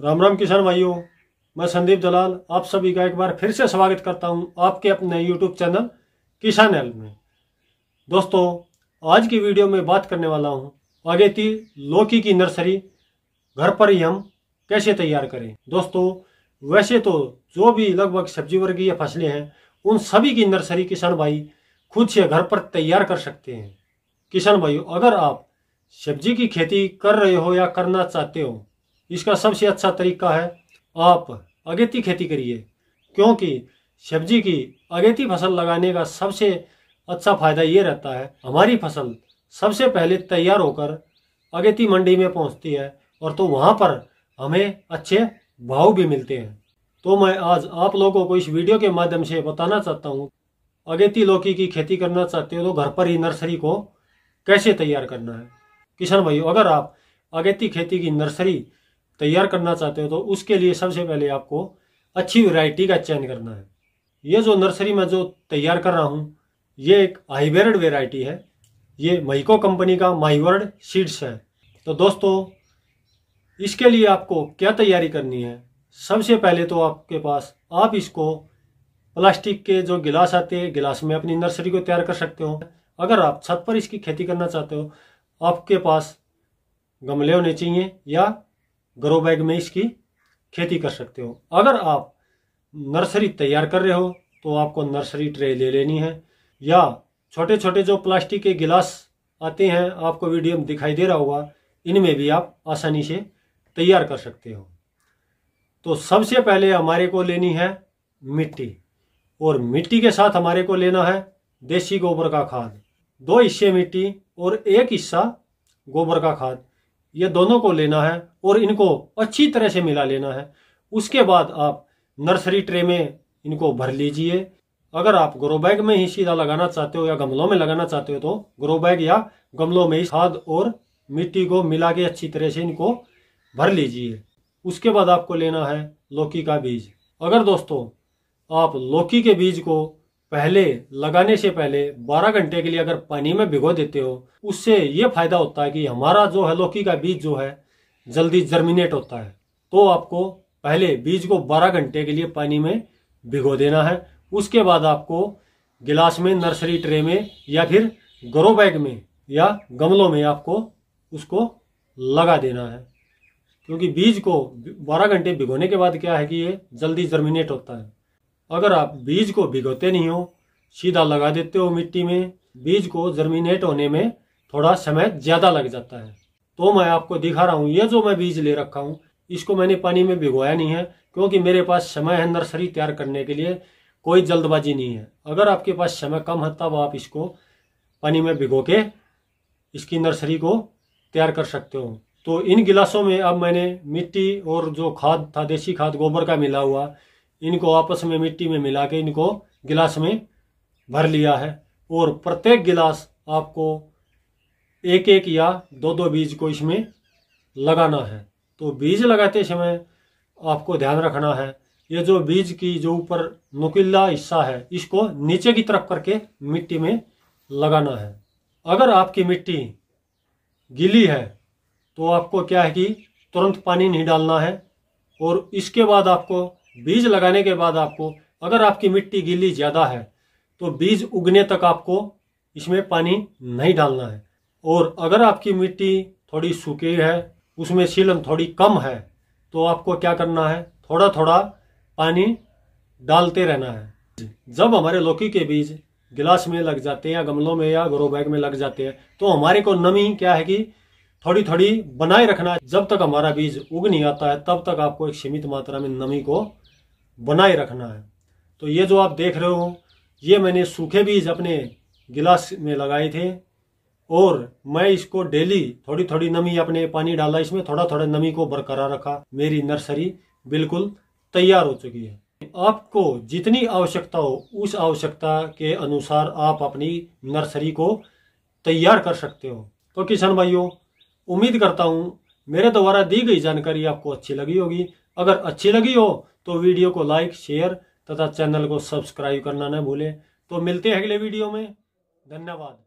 राम राम किसान भाइयों मैं संदीप दलाल आप सभी का एक बार फिर से स्वागत करता हूं आपके अपने यूट्यूब चैनल किसान हेल्प में दोस्तों आज की वीडियो में बात करने वाला हूं अगेती लौकी की नर्सरी घर पर ही हम कैसे तैयार करें दोस्तों वैसे तो जो भी लगभग सब्जी वर्गीय फसलें हैं उन सभी की नर्सरी किसान भाई खुद से घर पर तैयार कर सकते हैं किसान भाइयों अगर आप सब्जी की खेती कर रहे हो या करना चाहते हो इसका सबसे अच्छा तरीका है आप अगेती खेती करिए क्योंकि सब्जी की अगेती फसल लगाने का सबसे अच्छा फ़ायदा ये रहता है हमारी फसल सबसे पहले तैयार होकर अगेती मंडी में पहुंचती है और तो वहाँ पर हमें अच्छे भाव भी मिलते हैं तो मैं आज आप लोगों को इस वीडियो के माध्यम से बताना चाहता हूँ अगेती लौकी की खेती करना चाहते हो तो घर पर ही नर्सरी को कैसे तैयार करना है किशन भाई अगर आप अगेती खेती की नर्सरी तैयार करना चाहते हो तो उसके लिए सबसे पहले आपको अच्छी वैरायटी का चयन करना है ये जो नर्सरी में जो तैयार कर रहा हूँ ये एक हाईबेरड वेराइटी है ये महिको कंपनी का माहीवर्ड सीड्स है तो दोस्तों इसके लिए आपको क्या तैयारी करनी है सबसे पहले तो आपके पास आप इसको प्लास्टिक के जो गिलास आते हैं गिलास में अपनी नर्सरी को तैयार कर सकते हो अगर आप छत पर इसकी खेती करना चाहते हो आपके पास गमले होने चाहिए या ग्रो बैग में इसकी खेती कर सकते हो अगर आप नर्सरी तैयार कर रहे हो तो आपको नर्सरी ट्रे ले लेनी है या छोटे छोटे जो प्लास्टिक के गिलास आते हैं आपको वीडियो में दिखाई दे रहा होगा इनमें भी आप आसानी से तैयार कर सकते हो तो सबसे पहले हमारे को लेनी है मिट्टी और मिट्टी के साथ हमारे को लेना है देसी गोबर का खाद दो हिस्से मिट्टी और एक हिस्सा गोबर का खाद ये दोनों को लेना है और इनको अच्छी तरह से मिला लेना है उसके बाद आप नर्सरी ट्रे में इनको भर लीजिए अगर आप ग्रो बैग में ही सीधा लगाना चाहते हो या गमलों में लगाना चाहते हो तो ग्रो बैग या गमलों में ही खाद और मिट्टी को मिला के अच्छी तरह से इनको भर लीजिए उसके बाद आपको लेना है लौकी का बीज अगर दोस्तों आप लौकी के बीज को पहले लगाने से पहले 12 घंटे के लिए अगर पानी में भिगो देते हो उससे ये फायदा होता है कि हमारा जो है लौकी का बीज जो है जल्दी जर्मिनेट होता है तो आपको पहले बीज को 12 घंटे के लिए पानी में भिगो देना है उसके बाद आपको गिलास में नर्सरी ट्रे में या फिर ग्रो बैग में या गमलों में आपको उसको लगा देना है क्योंकि बीज को 12 घंटे भिगोने के बाद क्या है कि ये जल्दी जर्मिनेट होता है अगर आप बीज को भिगोते नहीं हो सीधा लगा देते हो मिट्टी में बीज को जर्मिनेट होने में थोड़ा समय ज़्यादा लग जाता है तो मैं आपको दिखा रहा हूँ ये जो मैं बीज ले रखा हूँ इसको मैंने पानी में भिगोया नहीं है क्योंकि मेरे पास समय है नर्सरी तैयार करने के लिए कोई जल्दबाजी नहीं है अगर आपके पास समय कम है तब आप इसको पानी में भिगो के इसकी नर्सरी को तैयार कर सकते हो तो इन गिलासों में अब मैंने मिट्टी और जो खाद था देसी खाद गोबर का मिला हुआ इनको आपस में मिट्टी में मिला के इनको गिलास में भर लिया है और प्रत्येक गिलास आपको एक एक या दो दो बीज को इसमें लगाना है तो बीज लगाते समय आपको ध्यान रखना है ये जो बीज की जो ऊपर नुकीला हिस्सा है इसको नीचे की तरफ करके मिट्टी में लगाना है अगर आपकी मिट्टी गीली है तो आपको क्या है कि तुरंत पानी नहीं डालना है और इसके बाद आपको बीज लगाने के बाद आपको अगर आपकी मिट्टी गीली ज़्यादा है तो बीज उगने तक आपको इसमें पानी नहीं डालना है और अगर आपकी मिट्टी थोड़ी सूखी है उसमें सीलन थोड़ी कम है तो आपको क्या करना है थोड़ा थोड़ा पानी डालते रहना है जब हमारे लौकी के बीज गिलास में लग जाते हैं या गमलों में या ग्रो बैग में लग जाते हैं तो हमारे को नमी क्या है कि थोड़ी थोड़ी बनाए रखना जब तक हमारा बीज उग नहीं आता है तब तक आपको एक सीमित मात्रा में नमी को बनाए रखना है तो ये जो आप देख रहे हो ये मैंने सूखे बीज अपने गिलास में लगाए थे और मैं इसको डेली थोड़ी थोड़ी नमी अपने पानी डाला इसमें थोड़ा थोड़ा नमी को बरकरार रखा मेरी नर्सरी बिल्कुल तैयार हो चुकी है आपको जितनी आवश्यकता हो उस आवश्यकता के अनुसार आप अपनी नर्सरी को तैयार कर सकते हो तो किसान भाइयों उम्मीद करता हूँ मेरे द्वारा दी गई जानकारी आपको अच्छी लगी होगी अगर अच्छी लगी हो तो वीडियो को लाइक शेयर तथा चैनल को सब्सक्राइब करना न भूलें तो मिलते हैं अगले वीडियो में धन्यवाद